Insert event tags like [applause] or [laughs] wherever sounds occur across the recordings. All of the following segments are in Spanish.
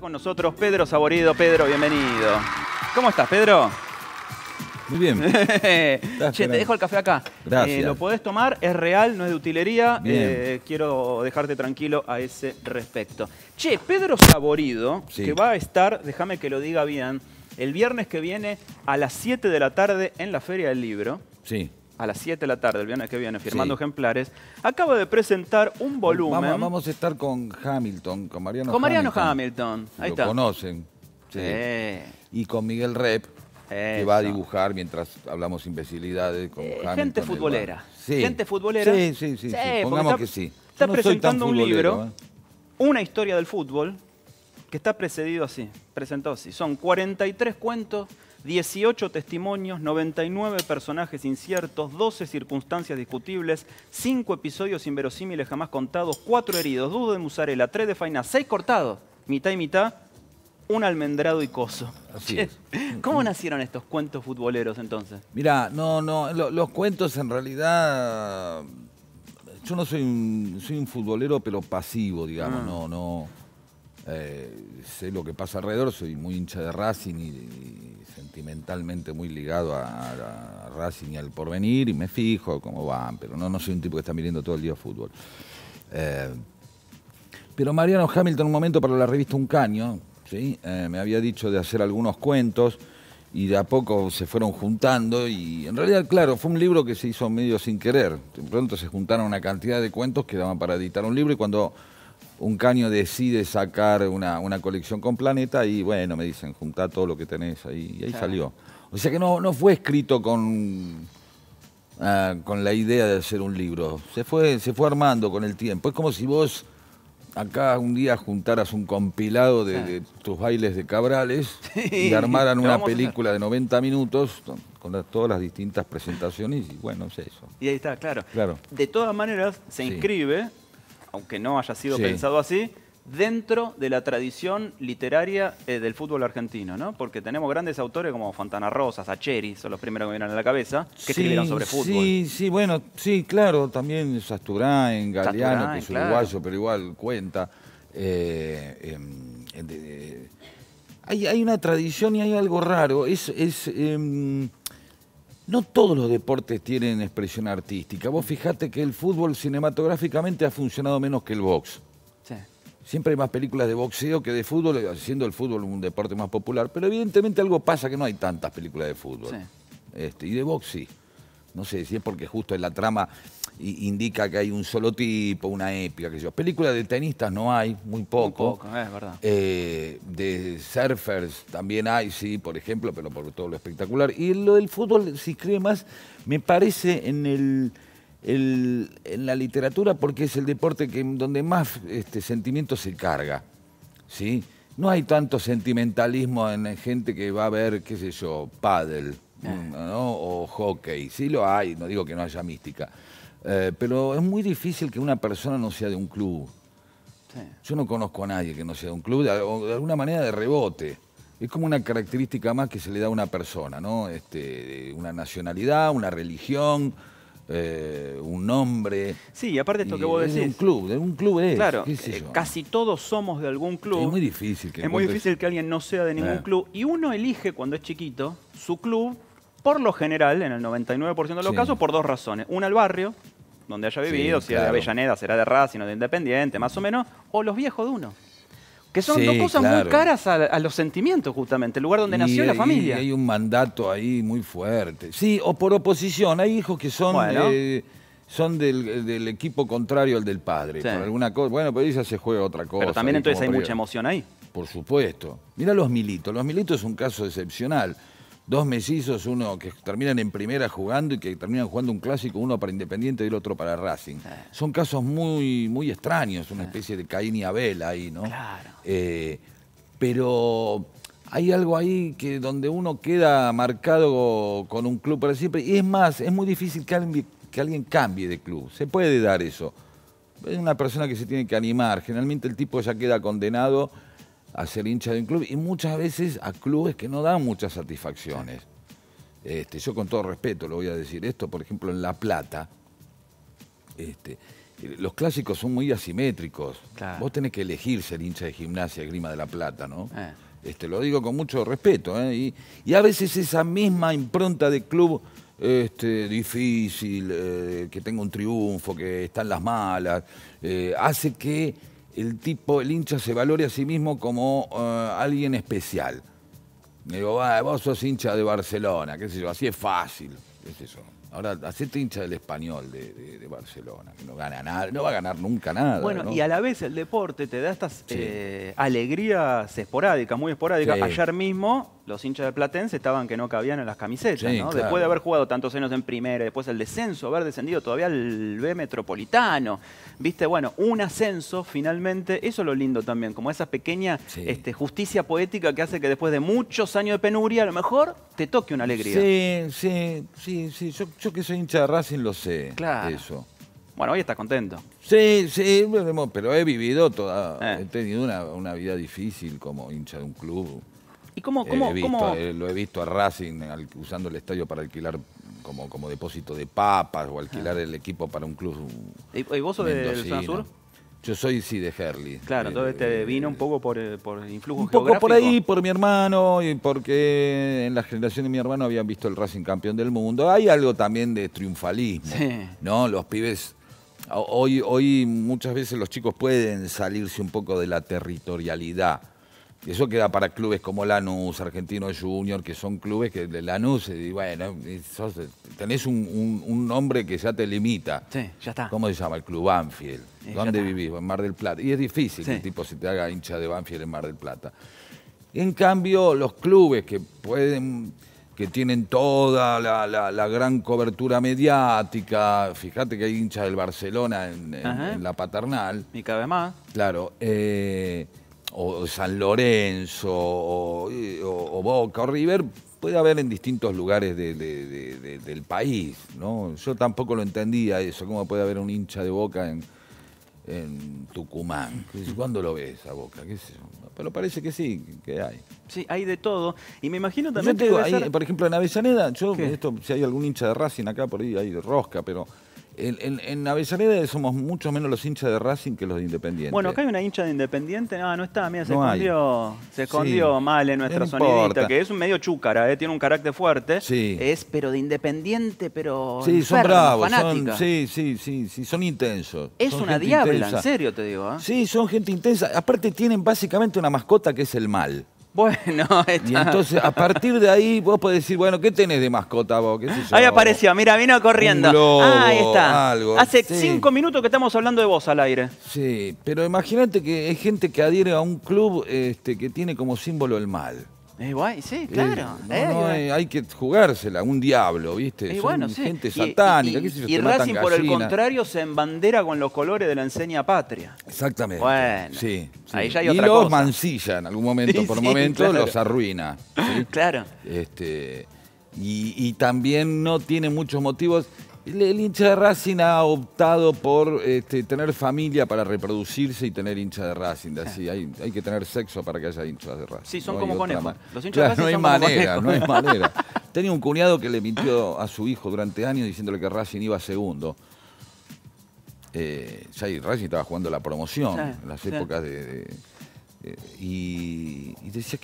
con nosotros Pedro Saborido. Pedro, bienvenido. ¿Cómo estás, Pedro? Muy bien. [laughs] che, te dejo el café acá. Gracias. Eh, lo podés tomar, es real, no es de utilería. Eh, quiero dejarte tranquilo a ese respecto. Che, Pedro Saborido, que va a estar, déjame que lo diga bien, el viernes que viene a las 7 de la tarde en la Feria del Libro. Sí a las 7 de la tarde, el viernes que viene, firmando ejemplares, acaba de presentar un volumen. Vamos, a estar con Hamilton, con Mariano Hamilton. Con Mariano Hamilton, ahí Lo conocen. Sí. Y con Miguel Rep, que va a dibujar mientras hablamos imbecilidades con eh, Hamilton. Gente futbolera. Sí. Gente futbolera. Sí, sí, sí. Pongamos que sí. Está presentando un libro, ¿eh? una historia del fútbol, que está precedido así, presentado así. Son 43 cuentos 18 testimonios, 99 personajes inciertos, 12 circunstancias discutibles, 5 episodios inverosímiles jamás contados, 4 heridos, 2 de musarela, 3 de faina, 6 cortados, mitad y mitad, un almendrado y coso. Así es. ¿Cómo nacieron estos cuentos futboleros entonces? Mira, no, no, los cuentos en realidad. Yo no soy un, futbolero, pero pasivo, digamos, ah. no, no. Eh, sé lo que pasa alrededor, soy muy hincha de Racing y, sentimentalmente muy ligado a, Racing y al porvenir y me fijo cómo van, pero no, no soy un tipo que está mirando todo el día fútbol. Eh, pero Mariano Hamilton, un momento para la revista Un Caño, ¿sí? Eh, me había dicho de hacer algunos cuentos y de a poco se fueron juntando y en realidad, claro, fue un libro que se hizo medio sin querer. De pronto se juntaron una cantidad de cuentos que daban para editar un libro y cuando un caño decide sacar una, colección con Planeta y bueno, me dicen, juntá todo lo que tenés ahí. Y ahí salió. O sea que no, no fue escrito con, ah, con la idea de hacer un libro. Se fue, se fue armando con el tiempo. Es como si vos acá un día juntaras un compilado de, tus bailes de cabrales [laughs] y armaran una película de 90 minutos con todas las distintas presentaciones y bueno, es eso. Y ahí está, claro. claro. De todas maneras, se inscribe aunque no haya sido pensado así, dentro de la tradición literaria eh, del fútbol argentino, ¿no? Porque tenemos grandes autores como Fontana Rosa, Sacheri, son los primeros que me vienen a la cabeza, que escribieron sobre fútbol. Sí, sí, bueno, sí, claro, también en Galeano, que es uruguayo, pero igual cuenta. Eh, em, hay, una tradición y hay algo raro. es em, no todos los deportes tienen expresión artística. Vos fijate que el fútbol cinematográficamente ha funcionado menos que el box. Siempre hay más películas de boxeo que de fútbol, siendo el fútbol un deporte más popular. Pero evidentemente algo pasa que no hay tantas películas de fútbol. Sí. Este, y de boxeo, No sé si es porque justo es la trama indica que hay un solo tipo, una épica, sé yo. Películas de tenistas no hay, muy poco. Eh, eh, de surfers también hay, sí, por ejemplo, pero por todo lo espectacular. Y lo del fútbol si cree más, me parece, en el. en la literatura porque es el deporte que donde más este sentimiento se carga sí no hay tanto sentimentalismo en gente que va a ver qué sé yo pádel eh. o hockey sí lo hay no digo que no haya mística eh, pero es muy difícil que una persona no sea de un club. Yo no conozco a nadie que no sea de un club, de, alguna manera de rebote. Es como una característica más que se le da a una persona, ¿no? Este, una nacionalidad, una religión, eh, un nombre. Sí, y aparte esto que vos decís. De un club, de un club es. Claro, eh, casi todos somos de algún club. Es muy difícil que Es muy difícil que alguien no sea de ningún club. Y uno elige cuando es chiquito su club, por lo general, en el 99% de los casos, por dos razones. Una, el barrio, donde haya vivido, si de Avellaneda será de Racing o de Independiente, más o menos, o los viejos de uno. Que son dos cosas muy caras a, los sentimientos, justamente, el lugar donde nació la familia. hay un mandato ahí muy fuerte. Sí, o por oposición. Hay hijos que son, eh, son del, equipo contrario al del padre. alguna cosa. Bueno, pero ya se juega otra cosa. Pero también entonces hay mucha emoción ahí. Por supuesto. Mira los militos. Los militos es un caso excepcional dos mellizos, uno que terminan en primera jugando y que terminan jugando un clásico, uno para Independiente y el otro para Racing. Eh. Son casos muy, muy extraños, una eh. especie de Caín y Abel ahí, ¿no? Claro. Eh, pero hay algo ahí que donde uno queda marcado con un club para siempre. Y es más, es muy difícil que que alguien cambie de club. Se puede dar eso. Es una persona que se tiene que animar. Generalmente el tipo ya queda condenado a ser hincha de un club y muchas veces a clubes que no dan muchas satisfacciones. Este, yo con todo respeto lo voy a decir esto, por ejemplo en La Plata, este, los clásicos son muy asimétricos. Vos tenés que elegir ser hincha de gimnasia, grima de La Plata, ¿no? Eh. Este, lo digo con mucho respeto. ¿eh? Y, a veces esa misma impronta de club este, difícil, eh, que tenga un triunfo, que están las malas, hace que el tipo, el hincha se valore a sí mismo como eh, alguien especial. Me digo, vos sos hincha de Barcelona, qué sé yo, así es fácil, qué sé Ahora, hacete hincha del español de, Barcelona, que no gana nada, no va a ganar nunca nada. Bueno, y a la vez el deporte te da estas eh, alegrías esporádicas, muy esporádicas. Ayer mismo los hinchas de Platense estaban que no cabían en las camisetas, ¿no? Después de haber jugado tantos años en primera, después el descenso, haber descendido todavía al B metropolitano, viste, bueno, un ascenso finalmente, eso es lo lindo también, como esa pequeña este, justicia poética que hace que después de muchos años de penuria, a lo mejor te toque una alegría. Sí, sí, sí, sí, yo, que soy hincha de Racing lo sé, claro. eso. Bueno, hoy estás contento. Sí, sí, pero he vivido toda, eh. he tenido una vida difícil como hincha de un club ¿Y eh, eh, lo he visto a Racing usando el estadio para alquilar como, como depósito de papas o alquilar ah. el equipo para un club. ¿Y, vos sos de Zona Sur? Yo soy sí de Herli. Claro, eh, entonces te vino un poco por, por influjo Un poco por ahí, por mi hermano, y porque en la generación de mi hermano habían visto el Racing campeón del mundo. Hay algo también de triunfalismo, ¿no? Los pibes... Hoy, hoy muchas veces los chicos pueden salirse un poco de la territorialidad eso queda para clubes como Lanús, Argentino Junior, que son clubes que de Lanús, y bueno, tenés un, nombre que ya te limita. Sí, ya está. ¿Cómo se llama? El Club Banfield. ¿Dónde vivís? En Mar del Plata. Y es difícil que el tipo se te haga hincha de Banfield en Mar del Plata. En cambio, los clubes que pueden que tienen toda la, gran cobertura mediática. Fíjate que hay hincha del Barcelona en, la paternal. Y cada más. Claro. Eh, o San Lorenzo, o, Boca, o River, puede haber en distintos lugares del país, ¿no? Yo tampoco lo entendía eso, cómo puede haber un hincha de Boca en, en Tucumán. ¿Cuándo lo ves a Boca? Pero parece que sí, que hay. Sí, hay de todo. Y me imagino también... Por ejemplo, en Avellaneda, yo, esto, si hay algún hincha de Racing acá, por ahí hay de rosca, pero en, en, Avellaneda somos mucho menos los hinchas de Racing que los de Independiente. Bueno, acá hay una hincha de Independiente. No, no está. Mira, se escondió, mal en nuestra sonidita, que es un medio chúcara, eh, tiene un carácter fuerte. Es, pero de Independiente, pero. Sí, son bravos. Son, intensos. Es una diabla, en serio te digo. ¿eh? Sí, son gente intensa. Aparte, tienen básicamente una mascota que es el mal. Bueno, [laughs] entonces, a partir de ahí, vos podés decir, bueno, ¿qué tenés de mascota vos? Ahí apareció, mira, vino corriendo. ahí está. Hace cinco minutos que estamos hablando de vos al aire. Sí, pero imagínate que hay gente que adhiere a un club este, que tiene como símbolo el mal es sí, eh, claro. hay, que jugársela, un diablo, ¿viste? gente satánica, y, Racing, por el contrario, se embandera con los colores de la enseña patria. Exactamente. Bueno, sí, y los mancilla en algún momento, [laughs] por momento los arruina. [laughs] Claro. Este, y también no tiene muchos motivos el, hincha de Racing ha optado por este, tener familia para reproducirse y tener hincha de Racing. así. Hay, que tener sexo para que haya hinchas de Racing. Sí, son como conejos. Los hinchas de Racing no hay manera, no hay manera. [laughs] Tenía un cuñado que le mintió a su hijo durante años diciéndole que Racing iba segundo. Eh, Racing estaba jugando la promoción en las épocas de y, decía,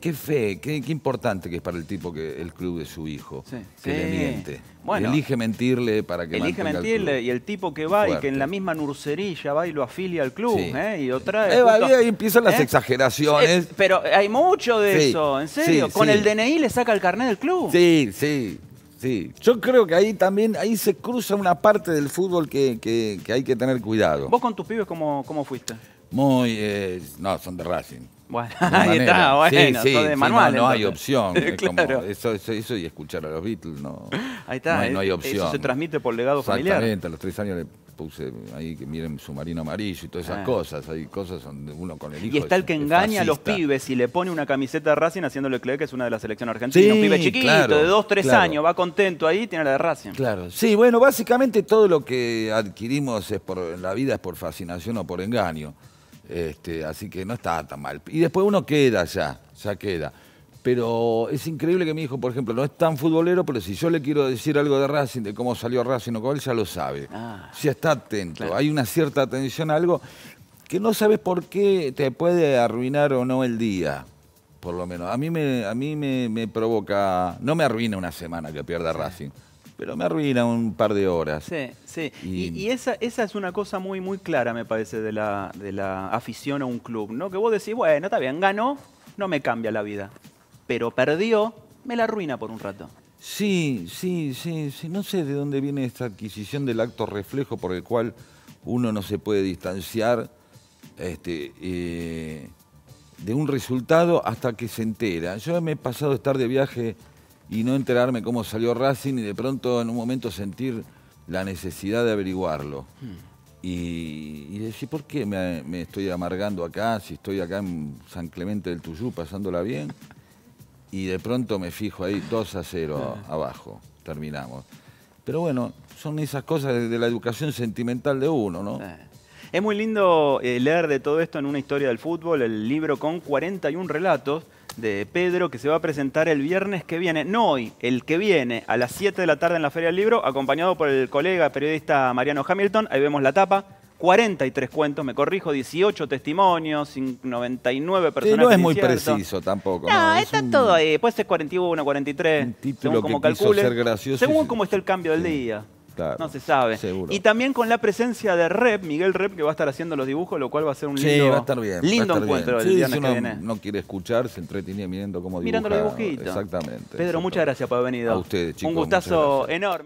qué, fe, qué, importante que es para el tipo que el club de su hijo, sí. que le miente. elige mentirle para que Elige mentirle y el tipo que va y que en la misma nursería va y lo afilia al club ¿eh? y otra vez Ahí empiezan las ¿eh? exageraciones. Eh, pero hay mucho de eso, en serio. Con el DNI le saca el carnet del club. Sí, sí. Sí, yo creo que ahí también ahí se cruza una parte del fútbol que, hay que tener cuidado. ¿Vos con tus pibes cómo, cómo fuiste? muy... Eh, no, son de Racing. Bueno, ahí está, bueno, no, hay opción. [laughs] eso, y escuchar a los Beatles, no. Ahí está, no hay, eh, opción. Eso se transmite por legado familiar. Exactamente, a los tres años le puse ahí que miren su marino amarillo y todas esas ah. cosas. Hay cosas donde uno con el hijo. Y está el que engaña a los pibes y le pone una camiseta de Racing haciéndole creer que es una de la selección argentina. un pibe chiquito, de dos, tres años, va contento ahí, tiene la de Racing. Claro. Sí, bueno, básicamente todo lo que adquirimos es por, en la vida es por fascinación o por engaño. Este, así que no está tan mal. Y después uno queda ya, ya queda. Pero es increíble que mi hijo, por ejemplo, no es tan futbolero, pero si yo le quiero decir algo de Racing, de cómo salió Racing o con él, ya lo sabe. si ah, está atento. Hay una cierta atención a algo que no sabes por qué te puede arruinar o no el día, por lo menos. A mí me, a mí me, me provoca, no me arruina una semana que pierda Racing pero me arruina un par de horas. Sí, sí. Y, esa, esa es una cosa muy, muy clara, me parece, de la, de la afición a un club, ¿no? Que vos decís, bueno, está bien, ganó, no me cambia la vida. Pero perdió, me la arruina por un rato. Sí, sí, sí, sí. No sé de dónde viene esta adquisición del acto reflejo por el cual uno no se puede distanciar este, eh, de un resultado hasta que se entera. Yo me he pasado de estar de viaje y no enterarme cómo salió Racing y de pronto en un momento sentir la necesidad de averiguarlo. Hmm. Y, decir, ¿por qué me, estoy amargando acá si estoy acá en San Clemente del Tuyú pasándola bien? Y de pronto me fijo ahí 2 a 0 abajo, terminamos. Pero bueno, son esas cosas de, la educación sentimental de uno, ¿no? Eh. Es muy lindo eh, leer de todo esto en una historia del fútbol, el libro con 41 relatos de Pedro, que se va a presentar el viernes que viene, no hoy, el que viene, a las 7 de la tarde en la Feria del Libro, acompañado por el colega periodista Mariano Hamilton. Ahí vemos la tapa. 43 cuentos, me corrijo, 18 testimonios, 99 personas. Sí, no es muy preciso tampoco. No, está todo ahí. Puede ser 41, 43. título según como Según cómo esté el cambio del día no se sabe. Y también con la presencia de Rep, Miguel Rep, que va a estar haciendo los dibujos, lo cual va a ser un lindo, encuentro el si uno No quiere escuchar, se entretenía mirando cómo dibuja. Mirando los dibujitos. Exactamente. Pedro, muchas gracias por haber venido. A ustedes, chicos. Un gustazo enorme.